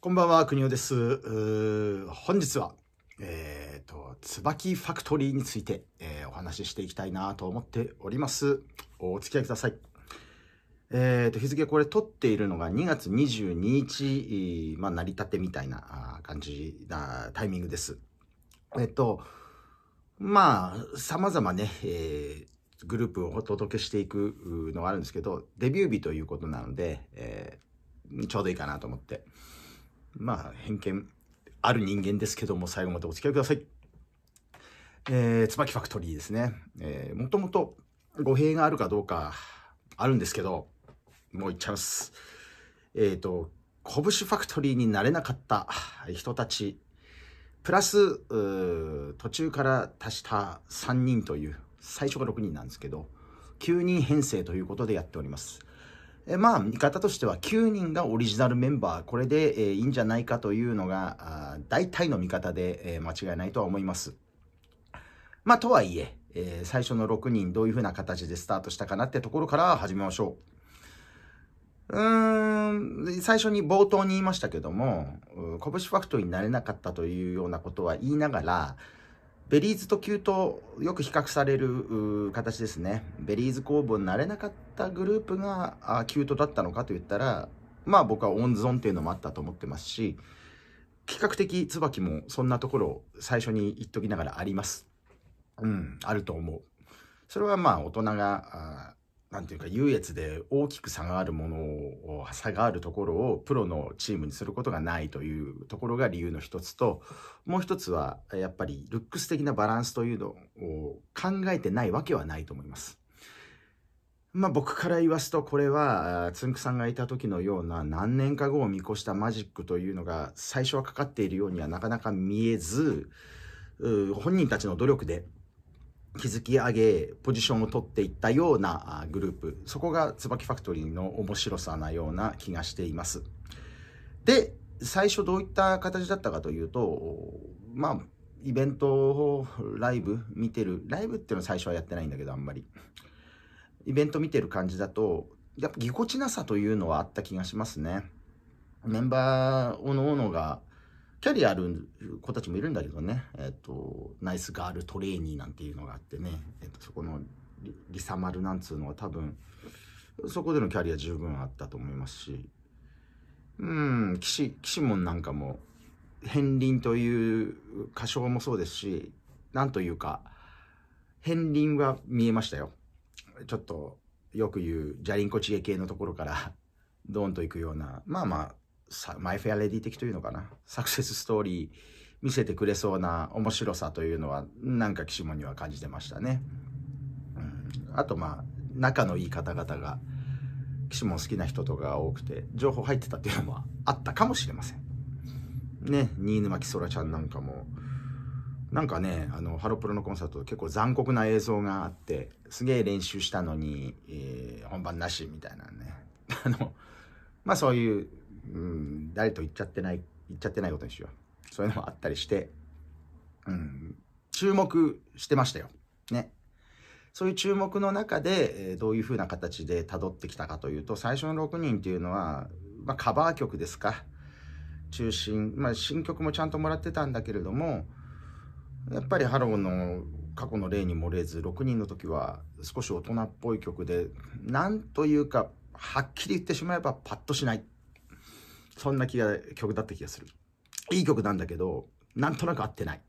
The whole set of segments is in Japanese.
こんばんは、国尾です。本日は、えっ、ー、と、椿ファクトリーについて、えー、お話ししていきたいなと思っております。お付き合いください。えっ、ー、と、日付これ撮っているのが2月22日、まあ、成り立てみたいな感じなタイミングです。えっ、と、まあ、様々ね、えー、グループをお届けしていくのがあるんですけど、デビュー日ということなので、えちょうどいいかなと思って。まあ、偏見ある人間ですけども、最後までお付き合いください。えー、椿ファクトリーですね。えー、もともと語弊があるかどうか、あるんですけど、もういっちゃいます。えっ、ー、と、拳ファクトリーになれなかった人たち、プラス、途中から足した3人という、最初が6人なんですけど、9人編成ということでやっております。えまあ、見方としては9人がオリジナルメンバー、これで、えいいんじゃないかというのが、あ大体の見方で、え間違いないとは思います。まあ、とはいえ、え最初の6人どういう風な形でスタートしたかなってところから始めましょう。うーん、最初に冒頭に言いましたけども、拳ファクトになれなかったというようなことは言いながら、ベリーズとート、よく比較される形ですね。ベリーズ工房になれなかったグループがートだったのかと言ったら、まあ僕は温存っていうのもあったと思ってますし、比較的椿もそんなところを最初に言っときながらあります。うん、あると思う。それはまあ大人が、なんていうか優越で大きく差があるものを差があるところをプロのチームにすることがないというところが理由の一つともう一つはやっぱりルックス的なバランスというのを考えてないわけはないと思います。まあ僕から言わすとこれはつんくさんがいた時のような何年か後を見越したマジックというのが最初はかかっているようにはなかなか見えず本人たちの努力で築き上げポジションを取っていったようなグループそこが椿ファクトリーの面白さなような気がしていますで最初どういった形だったかというとまあイベントライブ見てるライブっていうのは最初はやってないんだけどあんまりイベント見てる感じだとやっぱぎこちなさというのはあった気がしますねメンバーおのおのがキャリアある子たちもいるんだけどね、えっと、ナイスガールトレーニーなんていうのがあってね、えっと、そこのリリサマルなんつうのは多分、そこでのキャリア十分あったと思いますし、うん、岸、岸門なんかも、片鱗という歌唱もそうですし、なんというか、片鱗は見えましたよ。ちょっと、よく言う、じゃりんこちげ系のところから、ドーンと行くような、まあまあ、マイ・フェア・レディ的というのかな、サクセスストーリー見せてくれそうな面白さというのは、なんか岸本には感じてましたね。うん、あと、まあ、仲のいい方々が、岸本好きな人とかが多くて、情報入ってたっていうのもあったかもしれません。ね、新沼紀空ちゃんなんかも、なんかね、あの、ハロプロのコンサート結構残酷な映像があって、すげえ練習したのに、えー、本番なしみたいなね。あの、まあそういううん、誰と言っちゃってない、言っちゃってないことにしよう。そういうのもあったりして、うん、注目してましたよ。ね。そういう注目の中で、えどういうふうな形で辿ってきたかというと、最初の6人っていうのは、まあ、カバー曲ですか。中心、まあ、新曲もちゃんともらってたんだけれども、やっぱりハローの過去の例に漏れず、6人の時は少し大人っぽい曲で、なんというか、はっきり言ってしまえばパッとしない。そんな気が曲だった気がするいい曲なんだけどなんとなく合ってない、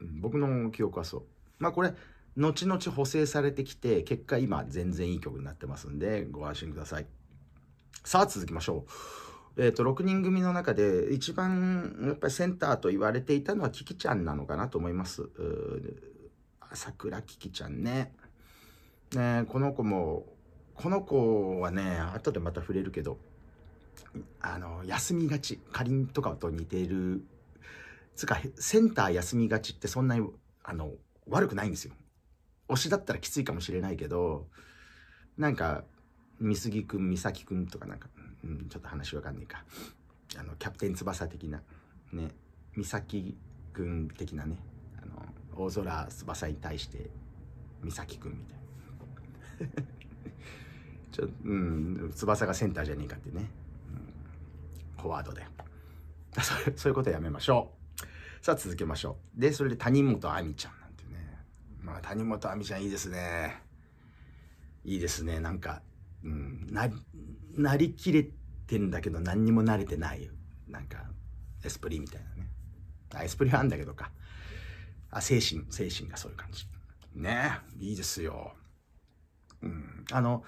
うん、僕の記憶はそうまあこれ後々補正されてきて結果今全然いい曲になってますんでご安心くださいさあ続きましょうえっ、ー、と6人組の中で一番やっぱりセンターと言われていたのはキキちゃんなのかなと思います桜倉キキちゃんねねこの子もこの子はね後でまた触れるけどあの、休みがち、かりんとかと似てる、つか、センター休みがちってそんなに、あの、悪くないんですよ。推しだったらきついかもしれないけど、なんか、美杉くん、美咲くんとかなんか、うん、ちょっと話わかんねえか。あの、キャプテン翼的な、ね、美咲くん的なね、あの、大空翼に対して、美咲くんみたいな。ちょうん、翼がセンターじゃねえかってね。フォワードで。そういうことやめましょう。さあ続けましょう。で、それで谷本亜美ちゃんなんていうね。まあ谷本亜美ちゃんいいですね。いいですね。なんか、うん、な、なりきれてんだけど何にも慣れてない。なんか、エスプリみたいなね。あ、エスプリはあんだけどか。あ、精神、精神がそういう感じ。ねいいですよ。うん。あの、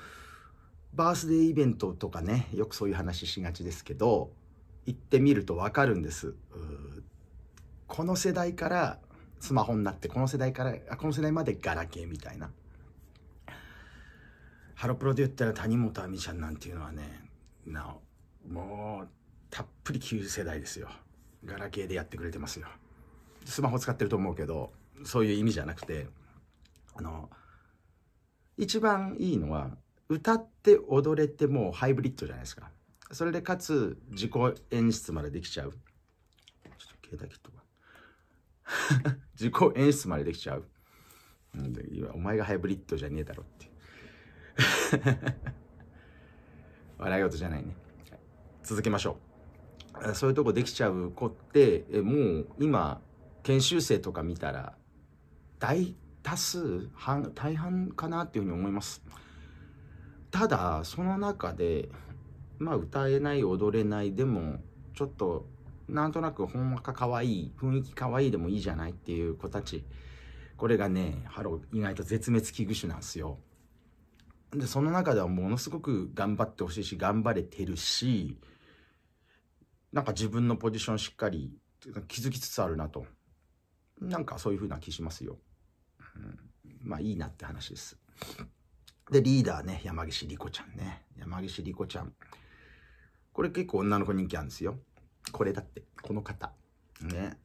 バースデーイベントとかね、よくそういう話しがちですけど、行ってみると分かるんですこの世代からスマホになってこの世代からこの世代までガラケーみたいなハロプロで言ったら谷本亜美ちゃんなんていうのはねなもうたっぷり旧世代ですよガラケーでやってくれてますよスマホ使ってると思うけどそういう意味じゃなくてあの一番いいのは歌って踊れてもうハイブリッドじゃないですかそれでかつ自己演出までできちゃう。ちょっと携帯切っとか。自己演出までできちゃう。なんお前がハイブリッドじゃねえだろって。笑い事じゃないね。続けましょう。そういうとこできちゃう子って、えもう今、研修生とか見たら、大多数、半大半かなっていうふうに思います。ただ、その中で、まあ歌えない踊れないでもちょっとなんとなくほんわかかわいい、雰囲気可愛いでもいいじゃないっていう子たちこれがねハロー意外と絶滅危惧種なんですよでその中ではものすごく頑張ってほしいし頑張れてるしなんか自分のポジションしっかり気づきつつあるなとなんかそういう風な気しますよ、うん、まあいいなって話ですでリーダーね山岸莉子ちゃんね山岸莉子ちゃんこれ結構女の子人気あるんですよ。これだって、この方。ね。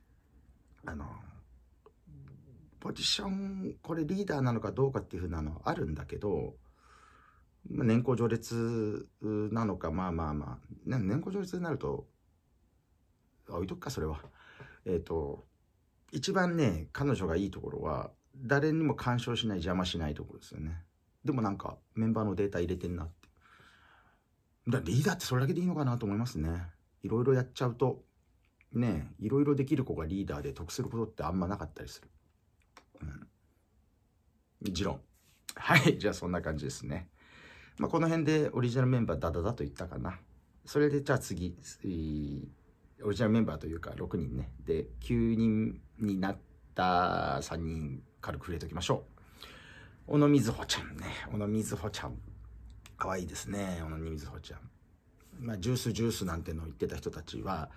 あの、ポジション、これリーダーなのかどうかっていうふうなのあるんだけど、年功序列なのか、まあまあまあ、年功序列になると、置いとくか、それは。えっ、ー、と、一番ね、彼女がいいところは、誰にも干渉しない、邪魔しないところですよね。でもなんか、メンバーのデータ入れてんなっだリーダーってそれだけでいいのかなと思いますね。いろいろやっちゃうと、ねえ、いろいろできる子がリーダーで得することってあんまなかったりする。うん。持論。はい、じゃあそんな感じですね。まあ、この辺でオリジナルメンバーダダダと言ったかな。それでじゃあ次、オリジナルメンバーというか6人ね。で、9人になった3人軽く触れときましょう。小野瑞穂ちゃんね。小野瑞穂ちゃん。可愛いですね、小野にみずほちゃん。まあ、ジュースジュースなんてのを言ってた人たちは、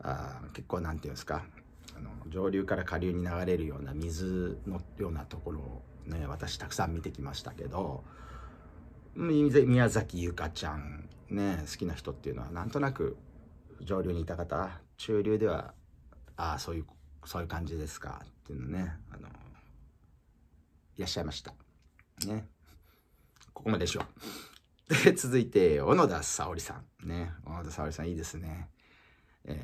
あ結構なんていうんですか、あの上流から下流に流れるような水のようなところをね、私たくさん見てきましたけど、宮崎ゆかちゃん、ね、好きな人っていうのは、なんとなく上流にいた方、中流では、ああ、そういう、そういう感じですか、っていうのね、あの、いらっしゃいました。ね。ここまででしょう。で、続いて、小野田沙織さん。ね。小野田沙織さん、いいですね。え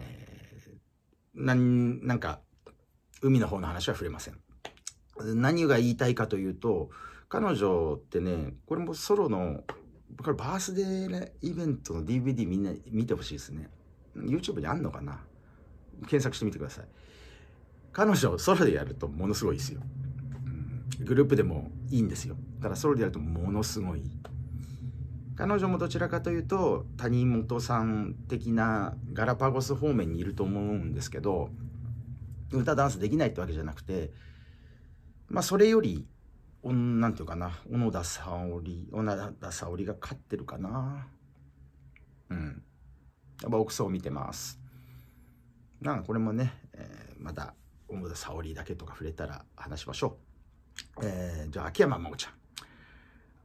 ー、なん、なんか、海の方の話は触れません。何が言いたいかというと、彼女ってね、これもソロの、僕れバースデーイベントの DVD みんな見てほしいですね。YouTube にあんのかな検索してみてください。彼女、ソロでやるとものすごいですよ。うん、グループでもいいんですよ。だからソロでやるとものすごい。彼女もどちらかというと谷本さん的なガラパゴス方面にいると思うんですけど歌ダンスできないってわけじゃなくてまあそれより何て言うかな小野田沙織小野田沙織が勝ってるかなうんやっぱ奥さんを見てますなんかこれもね、えー、また小野田沙織だけとか触れたら話しましょうえー、じゃあ秋山真央ちゃん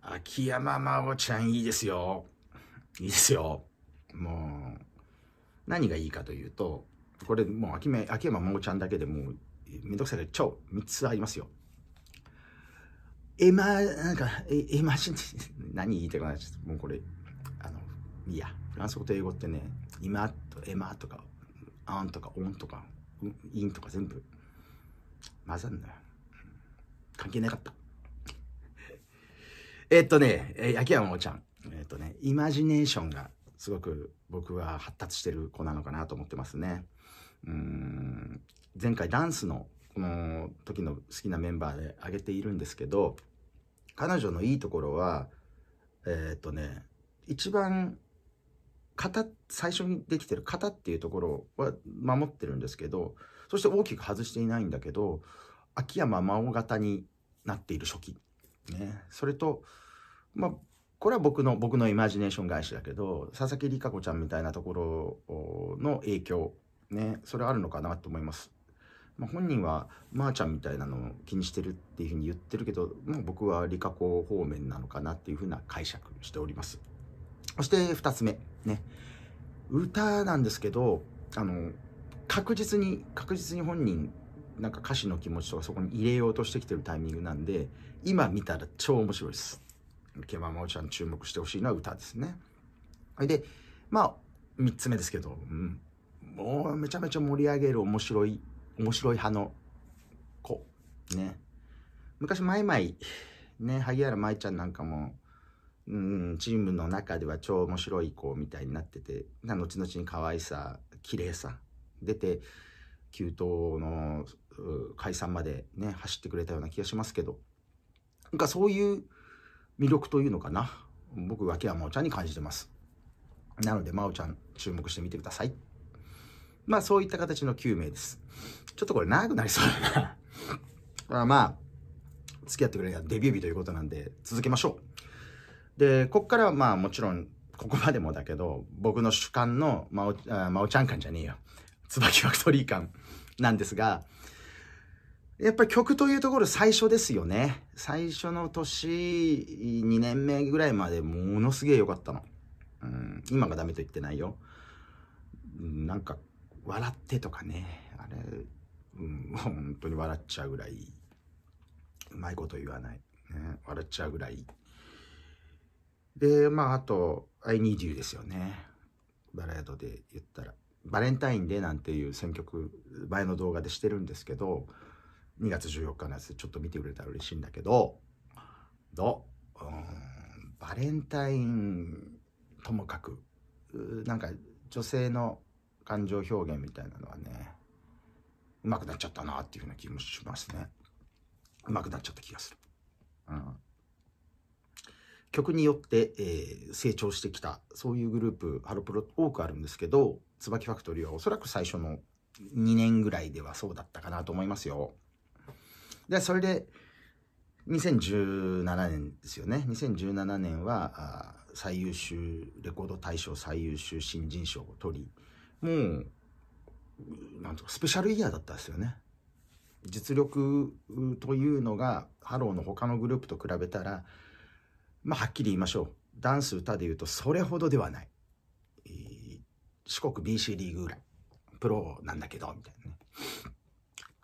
秋山真央ちゃんいいですよ。いいですよ。もう、何がいいかというと、これもう秋秋山真央ちゃんだけでもう、めんどくさいら超3つありますよ。エマ、なんか、エマジン、何言いたくないもうこれ、あの、いや、フランス語と英語ってね、今とエマとか、アンとかオンとか、インとか全部混ざんだよ。関係なかった。えっとね、えー、秋山もちゃん。えっとね、イマジネーションがすごく僕は発達してる子なのかなと思ってますね。うん前回ダンスのこの時の好きなメンバーで挙げているんですけど彼女のいいところはえー、っとね一番型最初にできてる型っていうところは守ってるんですけどそして大きく外していないんだけど秋山真央型になっている初期ね、それと、まあ、これは僕の僕のイマジネーション返しだけど佐々木里香子ちゃんみたいなところの影響、ね、それあるのかなと思います。まあ、本人はまー、あ、ちゃんみたいなのを気にしてるっていうふうに言ってるけどま僕は梨香子方面なのかなっていうふうな解釈しておりますそして2つ目ね歌なんですけどあの確実に確実に本人なんか歌詞の気持ちとかそこに入れようとしてきてるタイミングなんで今見たら超面白いです池間真ちゃん注目してほしいのは歌ですねでまあ3つ目ですけど、うん、もうめちゃめちゃ盛り上げる面白い面白い派の子ね昔マイマイね萩原舞ちゃんなんかもうん、チームの中では超面白い子みたいになってて後々に可愛さ綺麗さ出て急騰の解散までね走ってくれたような気がしますけどなんかそういう魅力というのかな僕は秋山真央ちゃんに感じてますなので真央ちゃん注目してみてくださいまあそういった形の9名ですちょっとこれ長くなりそうだなまあ付き合ってくれるデビュー日ということなんで続けましょうでこっからはまあもちろんここまでもだけど僕の主観の真央ちゃん感じゃねえよ椿ファクトリー感なんですがやっぱり曲というところ最初ですよね。最初の年、2年目ぐらいまでものすげえ良かったの。うん、今がダメと言ってないよ。なんか、笑ってとかね。あれ、うん、本当に笑っちゃうぐらい、うまいこと言わない。ね、笑っちゃうぐらい。で、まあ、あと、I need you ですよね。バラードで言ったら。バレンタインでなんていう選曲、前の動画でしてるんですけど、2月14日のやつちょっと見てくれたら嬉しいんだけど、どう、ん、バレンタインともかく、なんか女性の感情表現みたいなのはね、うまくなっちゃったなっていうふうな気もしますね。うまくなっちゃった気がする。うん。曲によって、えー、成長してきた、そういうグループ、ハロプロ多くあるんですけど、椿ファクトリーはおそらく最初の2年ぐらいではそうだったかなと思いますよ。で、それで、2017年ですよね。2017年は、最優秀、レコード大賞最優秀新人賞を取り、もう、なんとかスペシャルイヤーだったんですよね。実力というのが、ハローの他のグループと比べたら、まあ、はっきり言いましょう。ダンス歌で言うと、それほどではない。四国 BC リーグぐらい。プロなんだけど、みたいなね。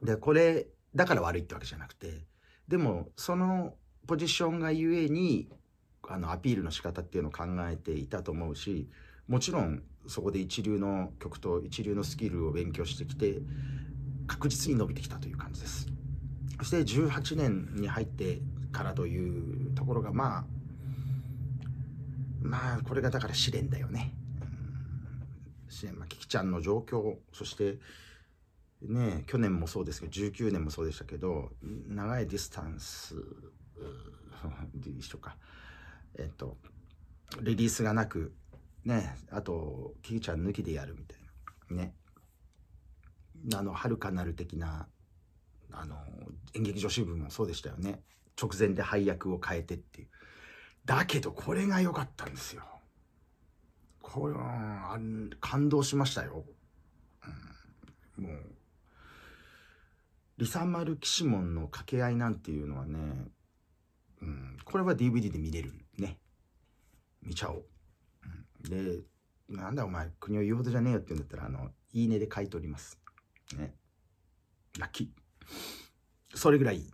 で、これだから悪いってわけじゃなくてでもそのポジションがゆえにあのアピールの仕方っていうのを考えていたと思うしもちろんそこで一流の曲と一流のスキルを勉強してきて確実に伸びてきたという感じです。そして18年に入ってからというところがまあまあこれがだから試練だよね。試練まあ、キキちゃんの状況そしてね、去年もそうですけど、19年もそうでしたけど、長いディスタンスでょうか。えっと、リリースがなく、ね、あと、キいちゃん抜きでやるみたいな。ね。あの、はるかなる的な、あの、演劇女子部もそうでしたよね。直前で配役を変えてっていう。だけど、これが良かったんですよ。これは、感動しましたよ。うん、もう。リサマル・キシモンの掛け合いなんていうのはね、うん、これは DVD で見れるね。見ちゃおう。うん、で、なんだお前、国を言うほどじゃねえよって言うんだったら、あの、いいねで書いております。ね。ラッキー。それぐらい。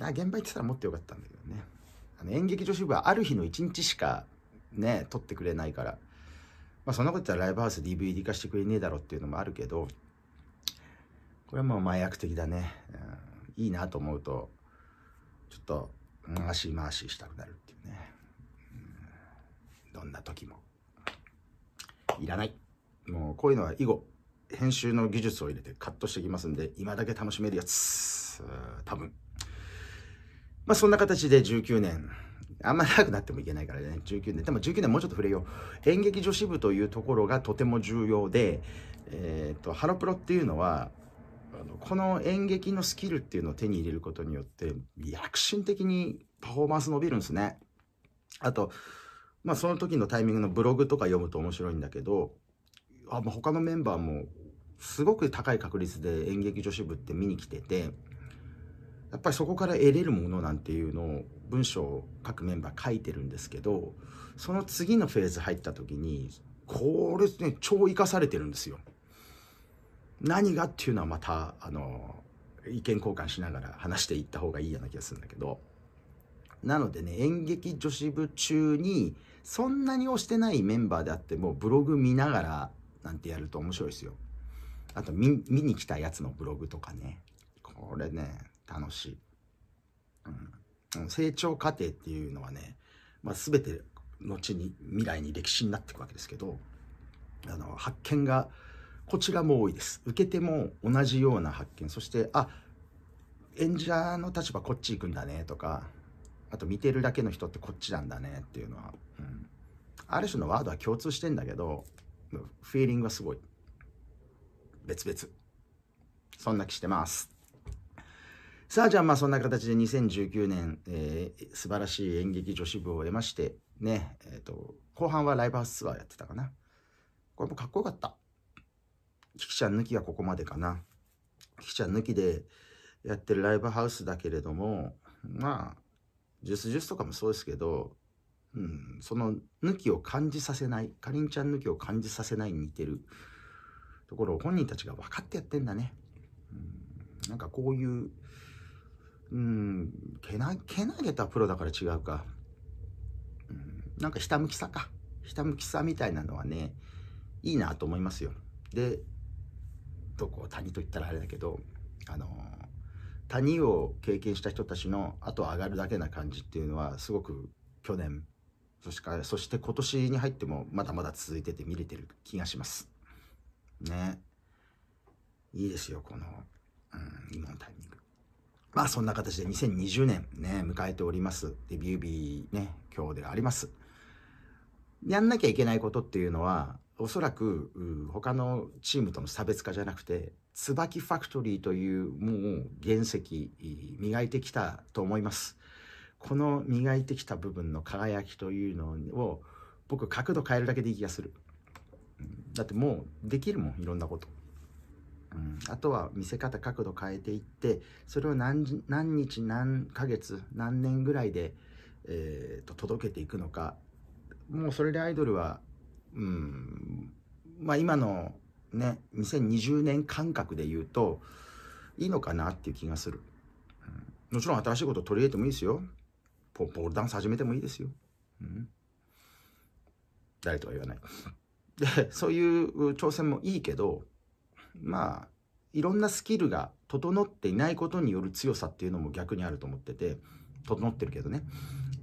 あ、現場行ってたらもっとよかったんだけどね。あの演劇女子部はある日の一日しかね、撮ってくれないから。まあそんなこと言ったらライブハウス DVD 化してくれねえだろっていうのもあるけど、これはもう麻薬的だね、いいなと思うとちょっと回し回ししたくなるっていうね、どんな時もいらないもうこういうのは以後編集の技術を入れてカットしていきますんで今だけ楽しめるやつ多分まあそんな形で19年あんま長くなってもいけないからね、19年。でも19年もうちょっと触れよう。演劇女子部というところがとても重要で、えっ、ー、と、ハロプロっていうのは、のこの演劇のスキルっていうのを手に入れることによって躍進的にパフォーマンス伸びるんですね。あと、まあ、その時のタイミングのブログとか読むと面白いんだけどあ、ま他のメンバーもすごく高い確率で演劇女子部って見に来ててやっぱりそこから得れるものなんていうのを文章を各メンバー書いてるんですけどその次のフェーズ入った時にこれね超生かされてるんですよ。何がっていうのはまたあの意見交換しながら話していった方がいいような気がするんだけどなのでね演劇女子部中にそんなに押してないメンバーであってもブログ見ながらなんてやると面白いですよあと見に来たやつのブログとかねこれね楽しい、うん、成長過程っていうのはね、まあ、全て後に未来に歴史になっていくわけですけどあの発見がこちらも多いです。受けても同じような発見、そして、あ演者の立場こっち行くんだねとか、あと見てるだけの人ってこっちなんだねっていうのは、うん、ある種のワードは共通してんだけど、フィーリングはすごい。別々。そんな気してます。さあ、じゃあまあそんな形で2019年、えー、素晴らしい演劇女子部を終えまして、ね、えっ、ー、と、後半はライブハウスツアーやってたかな。これもかっこよかった。キキちゃん抜きがここまでかな。キキちゃん抜きでやってるライブハウスだけれども、まあ、ジュースジュースとかもそうですけど、うん、その抜きを感じさせない、かりんちゃん抜きを感じさせないに似てるところを本人たちが分かってやってんだね。うん、なんかこういう、うん、けな、けなげたプロだから違うか。うん、なんかひたむきさか。ひたむきさみたいなのはね、いいなと思いますよ。で、とこう谷といったらあれだけどあの谷を経験した人たちの後上がるだけな感じっていうのはすごく去年そしてそして今年に入ってもまだまだ続いてて見れてる気がしますねいいですよこの、うん、今のタイミングまあそんな形で2020年ね迎えておりますデビュー日ね今日でありますやんなきゃいけないことっていうのはおそらく他のチームとの差別化じゃなくて椿ファクトリーというもう原石磨いてきたと思いますこの磨いてきた部分の輝きというのを僕角度変えるだけでいい気がするだってもうできるもんいろんなこと、うん、あとは見せ方角度変えていってそれを何何日何ヶ月何年ぐらいで、えーと、と届けていくのかもうそれでアイドルはうん、まあ今のね、2020年感覚で言うと、いいのかなっていう気がする。うん、もちろん新しいこと取り入れてもいいですよ。ポポールダンス始めてもいいですよ。うん、誰とは言わない。で、そういう挑戦もいいけど、まあ、いろんなスキルが整っていないことによる強さっていうのも逆にあると思ってて、整ってるけどね、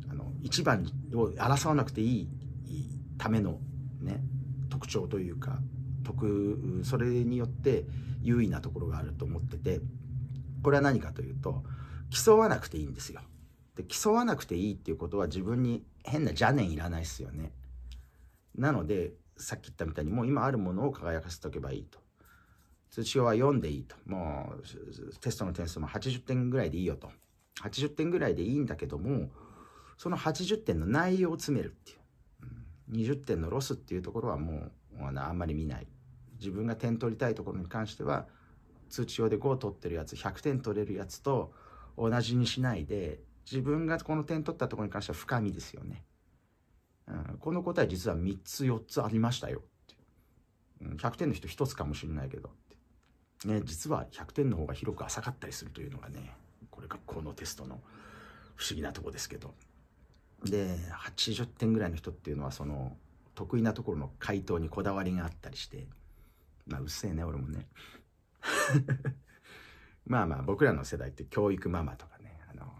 あの、一番を争わなくていいためのね特徴というか特それによって優位なところがあると思っててこれは何かというと競わなくていいんですよ。で競わなくていいっていうことは自分に変な邪念いらないですよね。なのでさっき言ったみたいにもう今あるものを輝かせておけばいいと。通知表は読んでいいと。もうテストの点数も80点ぐらいでいいよと。80点ぐらいでいいんだけどもその80点の内容を詰めるっていう。20点のロスっていうところはもうあんまり見ない自分が点取りたいところに関しては通知用で5を取ってるやつ100点取れるやつと同じにしないで自分がこの点取ったところに関しては深みですよね、うん、この答え実は3つ4つありましたよ100点の人1つかもしれないけどね、実は100点の方が広く浅かったりするというのがねこれがこのテストの不思議なとこですけどで80点ぐらいの人っていうのはその得意なところの回答にこだわりがあったりしてまあうっせえね俺もね まあまあ僕らの世代って教育ママとかねあの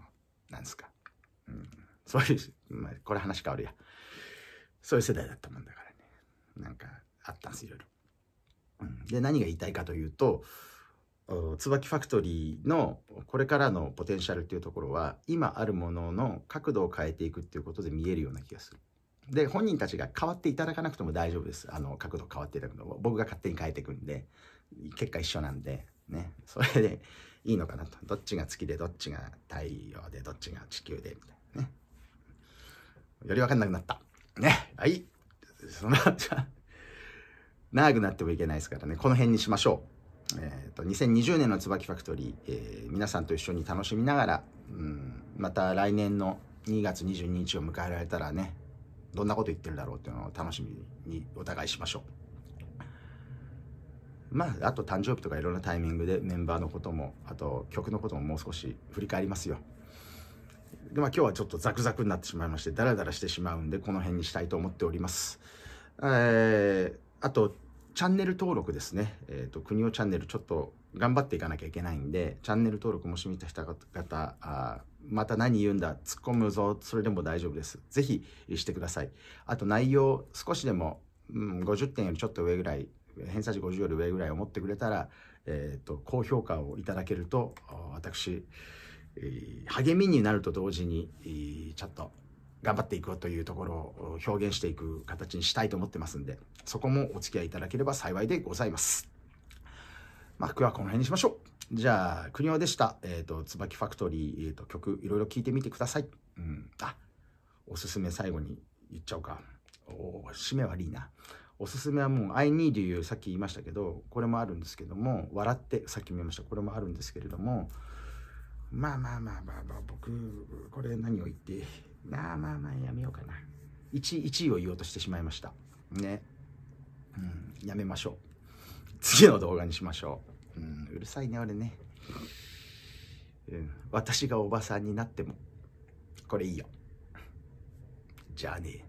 なんですか、うん、そういう、まあ、これ話変わるやそういう世代だったもんだからねなんかあったんですいろいろ。うん、で何が言いたいかというと椿ファクトリーのこれからのポテンシャルっていうところは今あるものの角度を変えていくっていうことで見えるような気がする。で本人たちが変わっていただかなくても大丈夫ですあの角度変わっていただくの僕が勝手に変えていくんで結果一緒なんでねそれでいいのかなとどっちが月でどっちが太陽でどっちが地球でみたいなねより分かんなくなったねはいそじゃ長くなってもいけないですからねこの辺にしましょうえーと、2020年の椿ファクトリー、えー、皆さんと一緒に楽しみながら、うん、また来年の2月22日を迎えられたらねどんなこと言ってるだろうっていうのを楽しみにお互いしましょうまああと誕生日とかいろんなタイミングでメンバーのこともあと曲のことももう少し振り返りますよでまあ今日はちょっとザクザクになってしまいましてダラダラしてしまうんでこの辺にしたいと思っておりますえー、あとチャンネル登録ですね。えっ、ー、と、国をチャンネルちょっと頑張っていかなきゃいけないんで、チャンネル登録もしみた方、あまた何言うんだ、突っ込むぞ、それでも大丈夫です。ぜひしてください。あと内容、少しでも、うん、50点よりちょっと上ぐらい、偏差値50より上ぐらい思ってくれたら、えっ、ー、と、高評価をいただけると、私、励みになると同時に、ちょっと頑張っていくというところを表現していく形にしたいと思ってますんで、そこもお付き合いいただければ幸いでございます。まあ、今はこの辺にしましょう。じゃあ、国尾でした。えっ、ー、と、椿ファクトリー、えーと、曲、いろいろ聴いてみてください。うん。あ、おすすめ最後に言っちゃおうか。お締め悪いな。おすすめはもう、I need you、さっき言いましたけど、これもあるんですけども、笑って、さっき見ました。これもあるんですけれども、まあまあまあまあまあ、僕、これ何を言ってまあまあまあやめようかな 1, 1位を言おうとしてしまいましたねうんやめましょう次の動画にしましょううんうるさいね俺ね、うん、私がおばさんになってもこれいいよじゃあね